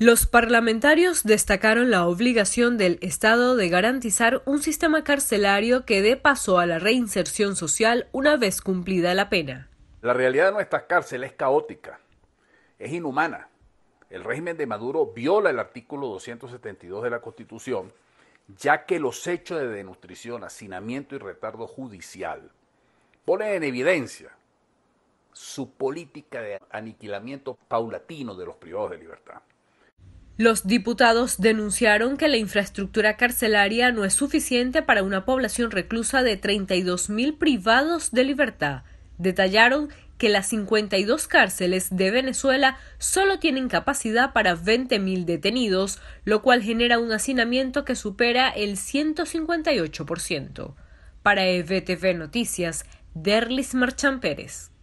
Los parlamentarios destacaron la obligación del Estado de garantizar un sistema carcelario que dé paso a la reinserción social una vez cumplida la pena. La realidad de nuestras cárceles es caótica, es inhumana. El régimen de Maduro viola el artículo 272 de la Constitución, ya que los hechos de denutrición, hacinamiento y retardo judicial ponen en evidencia su política de aniquilamiento paulatino de los privados de libertad. Los diputados denunciaron que la infraestructura carcelaria no es suficiente para una población reclusa de 32.000 privados de libertad. Detallaron que las 52 cárceles de Venezuela solo tienen capacidad para 20.000 detenidos, lo cual genera un hacinamiento que supera el 158%. Para EBTV Noticias, Derlis Marchán Pérez.